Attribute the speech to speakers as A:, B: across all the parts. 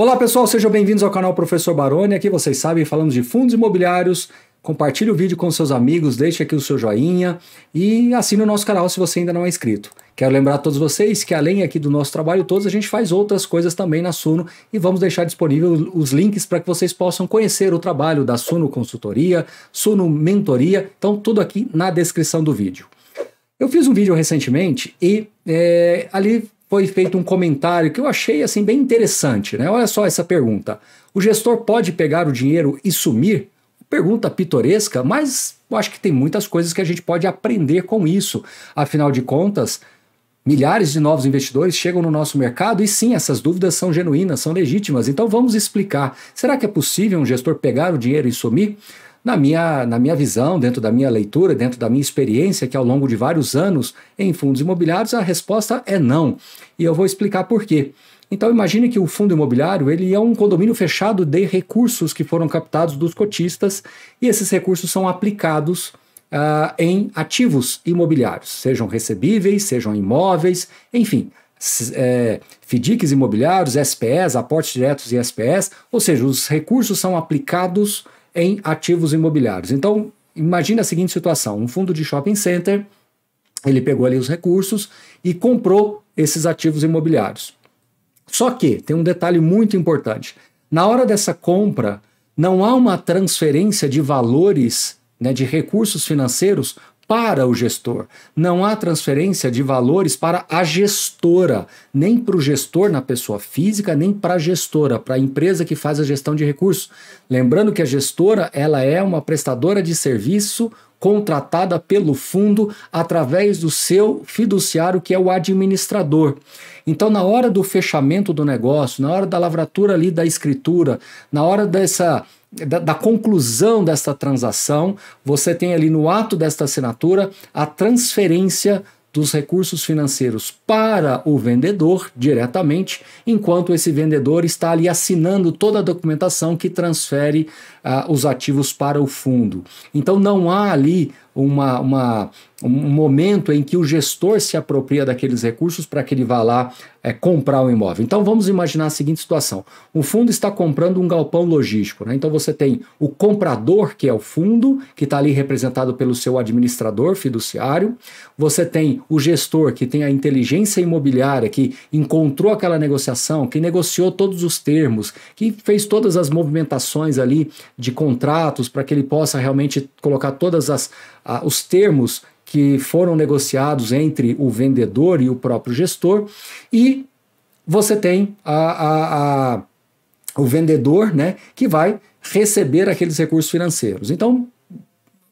A: Olá pessoal, sejam bem-vindos ao canal Professor Baroni. Aqui vocês sabem, falamos de fundos imobiliários. Compartilhe o vídeo com seus amigos, deixe aqui o seu joinha e assine o nosso canal se você ainda não é inscrito. Quero lembrar a todos vocês que além aqui do nosso trabalho todos, a gente faz outras coisas também na Suno e vamos deixar disponível os links para que vocês possam conhecer o trabalho da Suno Consultoria, Suno Mentoria, então tudo aqui na descrição do vídeo. Eu fiz um vídeo recentemente e é, ali foi feito um comentário que eu achei assim bem interessante, né? Olha só essa pergunta. O gestor pode pegar o dinheiro e sumir? Pergunta pitoresca, mas eu acho que tem muitas coisas que a gente pode aprender com isso. Afinal de contas, milhares de novos investidores chegam no nosso mercado e sim, essas dúvidas são genuínas, são legítimas. Então vamos explicar. Será que é possível um gestor pegar o dinheiro e sumir? na minha, na minha visão, dentro da minha leitura, dentro da minha experiência, que ao longo de vários anos em fundos imobiliários, a resposta é não. E eu vou explicar por quê. Então imagine que o fundo imobiliário ele é um condomínio fechado de recursos que foram captados dos cotistas e esses recursos são aplicados uh, em ativos imobiliários, sejam recebíveis, sejam imóveis, enfim, é, FDICs imobiliários, SPS, aportes diretos e SPS, ou seja, os recursos são aplicados em ativos imobiliários. Então, imagine a seguinte situação: um fundo de shopping center, ele pegou ali os recursos e comprou esses ativos imobiliários. Só que tem um detalhe muito importante. Na hora dessa compra, não há uma transferência de valores, né, de recursos financeiros para o gestor. Não há transferência de valores para a gestora, nem para o gestor na pessoa física, nem para a gestora, para a empresa que faz a gestão de recursos. Lembrando que a gestora ela é uma prestadora de serviço contratada pelo fundo através do seu fiduciário, que é o administrador. Então, na hora do fechamento do negócio, na hora da lavratura ali da escritura, na hora dessa da, da, conclusão desta transação, você tem ali no ato desta assinatura a transferência dos recursos financeiros para o vendedor diretamente, enquanto esse vendedor está ali assinando toda a documentação que transfere uh, os ativos para o fundo. Então não há ali uma, uma, um momento em que o gestor se apropria daqueles recursos para que ele vá lá é, comprar o um imóvel. Então vamos imaginar a seguinte situação: o fundo está comprando um galpão logístico, né? então você tem o comprador, que é o fundo, que está ali representado pelo seu administrador fiduciário, você tem o gestor, que tem a inteligência imobiliária, que encontrou aquela negociação, que negociou todos os termos, que fez todas as movimentações ali de contratos para que ele possa realmente colocar todas as os termos que foram negociados entre o vendedor e o próprio gestor, e você tem a, a, a o vendedor né, que vai receber aqueles recursos financeiros. Então,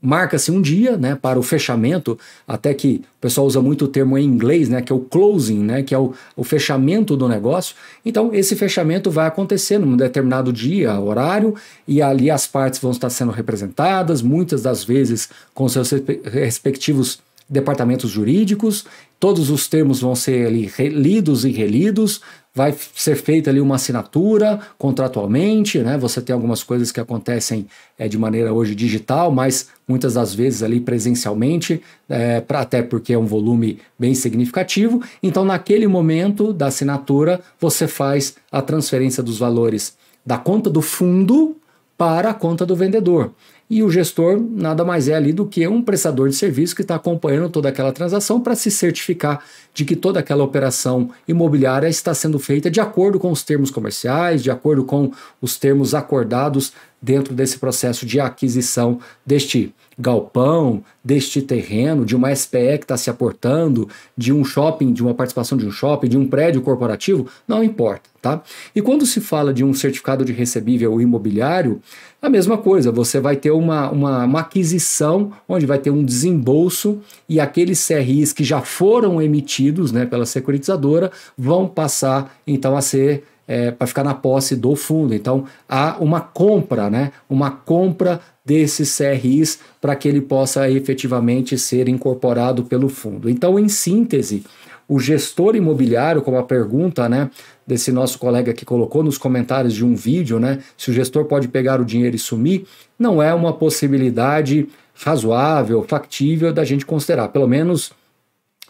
A: marca-se um dia, né, para o fechamento, até que o pessoal usa muito o termo em inglês, né, que é o closing, né, que é o, o fechamento do negócio. Então, esse fechamento vai acontecer num determinado dia, horário, e ali as partes vão estar sendo representadas, muitas das vezes com seus respectivos departamentos jurídicos, todos os termos vão ser ali lidos e relidos, vai ser feita ali uma assinatura contratualmente, né? Você tem algumas coisas que acontecem é, de maneira hoje digital, mas muitas das vezes ali presencialmente, é, pra, até porque é um volume bem significativo. Então, naquele momento da assinatura, você faz a transferência dos valores da conta do fundo para a conta do vendedor. E o gestor nada mais é ali do que um prestador de serviço que está acompanhando toda aquela transação para se certificar de que toda aquela operação imobiliária está sendo feita de acordo com os termos comerciais, de acordo com os termos acordados dentro desse processo de aquisição deste galpão, deste terreno, de uma SPE que está se aportando, de um shopping, de uma participação de um shopping, de um prédio corporativo, não importa, tá? E quando se fala de um certificado de recebível imobiliário, a mesma coisa, você vai ter uma, uma, uma aquisição, onde vai ter um desembolso e aqueles CRIs que já foram emitidos né, pela securitizadora vão passar então a ser é, para ficar na posse do fundo. Então há uma compra, né? Uma compra desses CRIs para que ele possa efetivamente ser incorporado pelo fundo. Então, em síntese, o gestor imobiliário, como a pergunta, né, desse nosso colega que colocou nos comentários de um vídeo, né, se o gestor pode pegar o dinheiro e sumir, não é uma possibilidade razoável, factível da gente considerar, pelo menos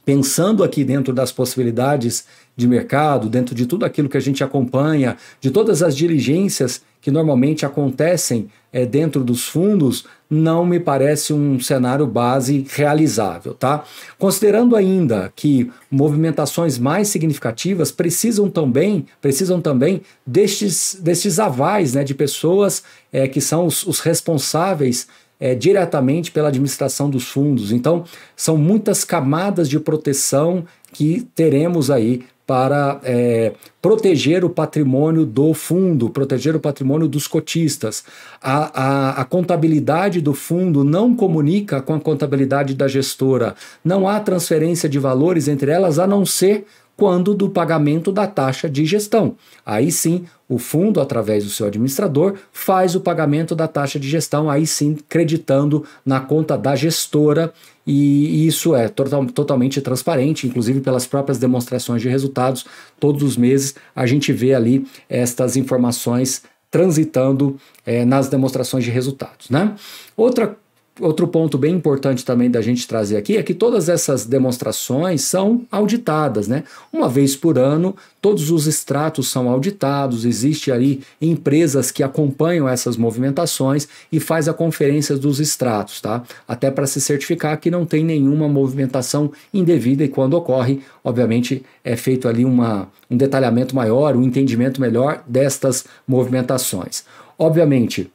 A: pensando aqui dentro das possibilidades de mercado, dentro de tudo aquilo que a gente acompanha, de todas as diligências que normalmente acontecem é, dentro dos fundos, não me parece um cenário base realizável, tá? Considerando ainda que movimentações mais significativas precisam também, precisam também destes, destes avais, né, de pessoas é, que são os, os responsáveis é, diretamente pela administração dos fundos. Então, são muitas camadas de proteção que teremos aí para é, proteger o patrimônio do fundo, proteger o patrimônio dos cotistas. A, a, a, contabilidade do fundo não comunica com a contabilidade da gestora. Não há transferência de valores entre elas, a não ser quando do pagamento da taxa de gestão. Aí sim, o fundo, através do seu administrador, faz o pagamento da taxa de gestão, aí sim, creditando na conta da gestora, e isso é total, totalmente transparente, inclusive pelas próprias demonstrações de resultado resultados todos os meses, a gente vê ali estas informações transitando é, nas demonstrações de resultados. Né? Outra Outro ponto bem importante também da gente trazer aqui é que todas essas demonstrações são auditadas, né? Uma vez por ano, todos os extratos são auditados, existe ali empresas que acompanham essas movimentações e faz a conferência dos extratos, tá? Até para se certificar que não tem nenhuma movimentação indevida e quando ocorre, obviamente, é feito ali uma, um detalhamento maior, um entendimento melhor destas movimentações. Obviamente,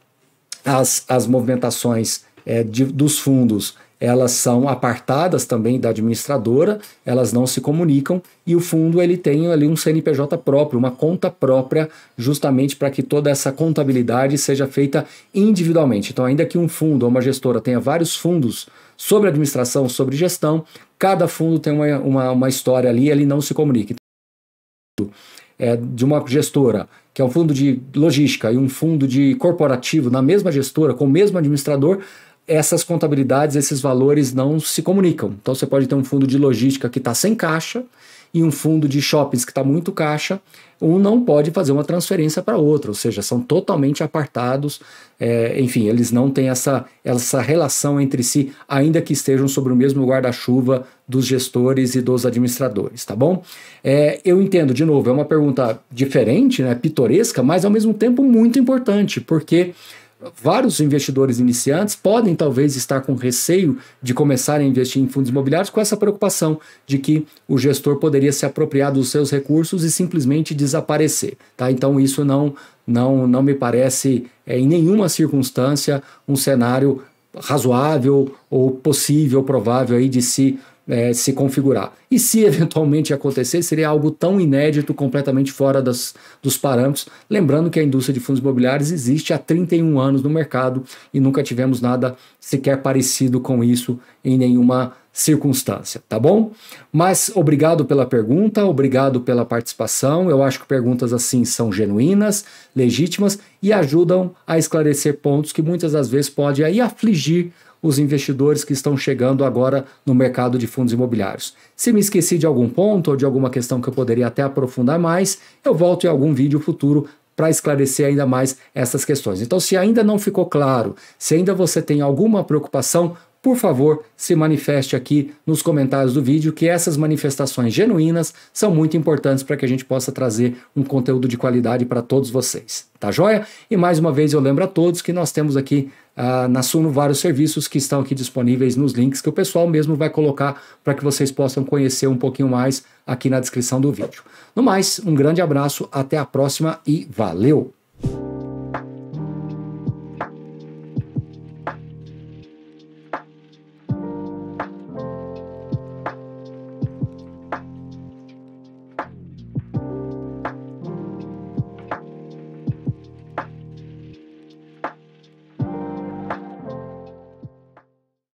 A: as, as movimentações é, de, dos fundos elas são apartadas também da administradora, elas não se comunicam e o fundo ele tem ali um CNPJ próprio, uma conta própria, justamente para que toda essa contabilidade seja feita individualmente. Então, ainda que um fundo ou uma gestora tenha vários fundos sobre administração, sobre gestão, cada fundo tem uma, uma, uma história ali ele não se comunica. Então, é, de uma gestora, que é um fundo de logística, e um fundo de corporativo na mesma gestora, com o mesmo administrador, essas contabilidades, esses valores não se comunicam. Então você pode ter um fundo de logística que está sem caixa e um fundo de shoppings que está muito caixa, um não pode fazer uma transferência para outro, ou seja, são totalmente apartados, é, enfim, eles não têm essa, essa relação entre si, ainda que estejam sobre o mesmo guarda-chuva dos gestores e dos administradores, tá bom? É, eu entendo, de novo, é uma pergunta diferente, né, pitoresca, mas ao mesmo tempo muito importante, porque vários investidores iniciantes podem talvez estar com receio de começar a investir em fundos imobiliários com essa preocupação de que o gestor poderia se apropriar dos seus recursos e simplesmente desaparecer. Tá? Então isso não, não, não me parece é, em nenhuma circunstância um cenário razoável ou possível, provável aí de se é, se configurar. E se eventualmente acontecer, seria algo tão inédito, completamente fora das, dos parâmetros. Lembrando que a indústria de fundos imobiliários existe há 31 anos no mercado e nunca tivemos nada sequer parecido com isso em nenhuma circunstância, tá bom? Mas obrigado pela pergunta, obrigado pela participação. Eu acho que perguntas assim são genuínas, legítimas e ajudam a esclarecer pontos que muitas das vezes pode aí afligir os investidores que estão chegando agora no mercado de fundos imobiliários. Se me esqueci de algum ponto ou de alguma questão que eu poderia até aprofundar mais, eu volto em algum vídeo futuro para esclarecer ainda mais essas questões. Então, se ainda não ficou claro, se ainda você tem alguma preocupação, por favor, se manifeste aqui nos comentários do vídeo, que essas manifestações genuínas são muito importantes para que a gente possa trazer um conteúdo de qualidade para todos vocês. Tá joia? E mais uma vez eu lembro a todos que nós temos aqui ah, na Suno vários serviços que estão aqui disponíveis nos links que o pessoal mesmo vai colocar para que vocês possam conhecer um pouquinho mais aqui na descrição do vídeo. No mais, um grande abraço, até a próxima e valeu!